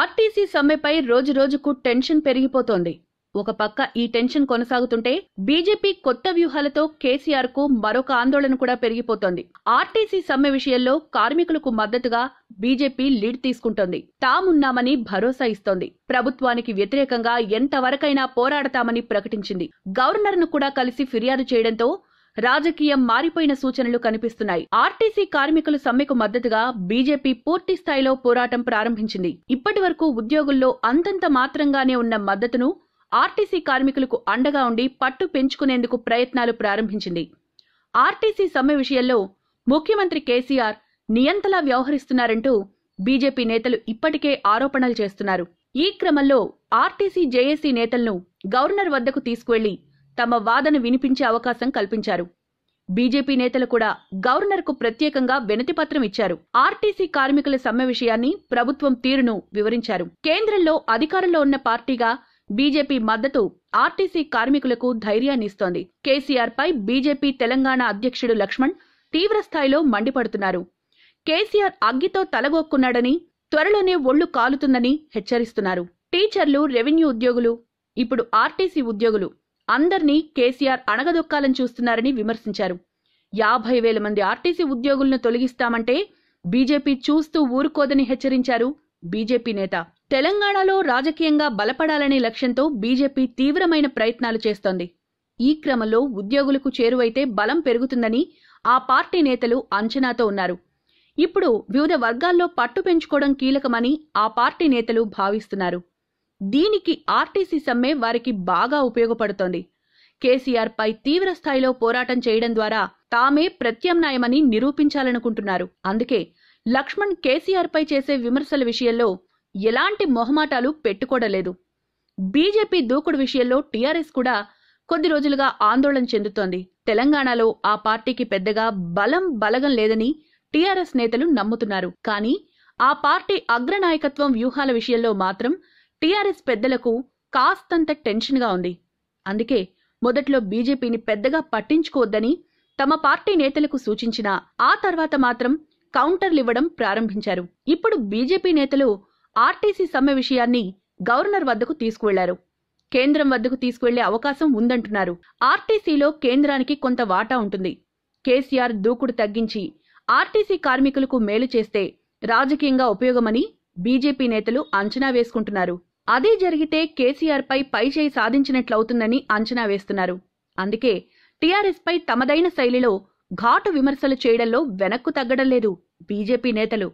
RTC సమ్మెపై రోజురోజుకు tension పెరిగిపోతోంది ఒక పక్క ఈ టెన్షన్ కొనసాగుతుంటే బీజేపీ కొత్త వ్యూహాలతో కేసీఆర్ కు మరొక ఆందోళన కూడా పెరిగిపోతోంది ఆర్టీసీ సమ్మె విషయంలో కార్మికులకు మద్దతుగా బీజేపీ లీడ్ తీసుకుంటోంది తామున్నామని భరోసా ఇస్తోంది ప్రభుత్వానికి వ్యతిరేకంగా ఎంతవరకైనా పోరాడతామని ప్రకటించింది గవర్నర్ను కూడా కలిసి ఫిర్యాదు చేయడంతో రాజకీయం మారిపోయిన సూచనలు కనిపిస్తున్నాయి ఆర్టీసీ కార్మికులు సమ్మెకు మద్దతుగా బీజేపీ పూర్తి స్థాయిలో పోరాటం ప్రారంభించింది ఇప్పటి వరకు ఉద్యోగుల్లో అంతంత మాత్రంగానే ఉన్న మద్దతును ఆర్టీసీ కార్మికులకు అండగా ఉండి పట్టు పెంచుకునేందుకు ప్రయత్నాలు ప్రారంభించింది ఆర్టీసీ సమ్మె విషయంలో ముఖ్యమంత్రి కేసీఆర్ నియంతలా వ్యవహరిస్తున్నారంటూ బీజేపీ నేతలు ఇప్పటికే ఆరోపణలు చేస్తున్నారు ఈ క్రమంలో ఆర్టీసీ జేఏసీ నేతలను గవర్నర్ వద్దకు తీసుకువెళ్లి తమ వాదన వినిపించే అవకాశం కల్పించారు బీజేపీ నేతలు కూడా గవర్నర్కు ప్రత్యేకంగా వినతిపత్రం ఇచ్చారు ఆర్టీసీ కార్మికుల సమ్మె విషయాన్ని ప్రభుత్వం తీరును వివరించారు కేంద్రంలో అధికారంలో ఉన్న పార్టీగా బీజేపీ మద్దతు ఆర్టీసీ కార్మికులకు ధైర్యాన్నిస్తోంది పై బీజేపీ తెలంగాణ అధ్యక్షుడు లక్ష్మణ్ తీవ్రస్థాయిలో మండిపడుతున్నారు కేసీఆర్ అగ్గితో తలగొక్కున్నాడని త్వరలోనే ఒళ్లు కాలుతుందని హెచ్చరిస్తున్నారు టీచర్లు రెవెన్యూ ఉద్యోగులు ఇప్పుడు ఆర్టీసీ ఉద్యోగులు అందర్నీ కేసీఆర్ అణగదొక్కాలని చూస్తున్నారని విమర్శించారు యాభై వేల మంది ఆర్టీసీ ఉద్యోగులను తొలగిస్తామంటే బీజేపీ చూస్తూ ఊరుకోదని హెచ్చరించారు బీజేపీ నేత తెలంగాణలో రాజకీయంగా బలపడాలనే లక్ష్యంతో బీజేపీ తీవ్రమైన ప్రయత్నాలు చేస్తోంది ఈ క్రమంలో ఉద్యోగులకు చేరువైతే బలం పెరుగుతుందని ఆ పార్టీ నేతలు అంచనాతో ఉన్నారు ఇప్పుడు వివిధ వర్గాల్లో పట్టు పెంచుకోవడం కీలకమని ఆ పార్టీ నేతలు భావిస్తున్నారు దీనికి ఆర్టీసీ సమ్మె వారికి బాగా ఉపయోగపడుతోంది పై తీవ్ర స్థాయిలో పోరాటం చేయడం ద్వారా తామే ప్రత్యామ్నాయమని నిరూపించాలనుకుంటున్నారు అందుకే లక్ష్మణ్ కేసీఆర్పై చేసే విమర్శల విషయంలో ఎలాంటి మొహమాటాలు పెట్టుకోడలేదు బీజేపీ దూకుడు విషయంలో టీఆర్ఎస్ కూడా కొద్ది రోజులుగా ఆందోళన చెందుతోంది తెలంగాణలో ఆ పార్టీకి పెద్దగా బలం బలగం లేదని టీఆర్ఎస్ నేతలు నమ్ముతున్నారు కానీ ఆ పార్టీ అగ్రనాయకత్వం వ్యూహాల విషయంలో మాత్రం టీఆర్ఎస్ పెద్దలకు కాస్తంత టెన్షన్గా ఉంది అందుకే మొదట్లో బీజేపీని పెద్దగా పట్టించుకోవద్దని తమ పార్టీ నేతలకు సూచించిన ఆ తర్వాత మాత్రం కౌంటర్లివ్వడం ప్రారంభించారు ఇప్పుడు బీజేపీ నేతలు ఆర్టీసీ సమ్మె విషయాన్ని గవర్నర్ వద్దకు తీసుకువెళ్లారు కేంద్రం వద్దకు తీసుకువెళ్లే అవకాశం ఉందంటున్నారు ఆర్టీసీలో కేంద్రానికి కొంత వాటా ఉంటుంది కేసీఆర్ దూకుడు తగ్గించి ఆర్టీసీ కార్మికులకు మేలు చేస్తే రాజకీయంగా ఉపయోగమని బీజేపీ నేతలు అంచనా వేసుకుంటున్నారు అదే జరిగితే కేసీఆర్ పై పైచేయి సాధించినట్లవుతుందని అంచనా వేస్తున్నారు అందుకే టీఆర్ఎస్పై తమదైన శైలిలో ఘాటు విమర్శలు చేయడంలో వెనక్కు తగ్గడం లేదు బీజేపీ నేతలు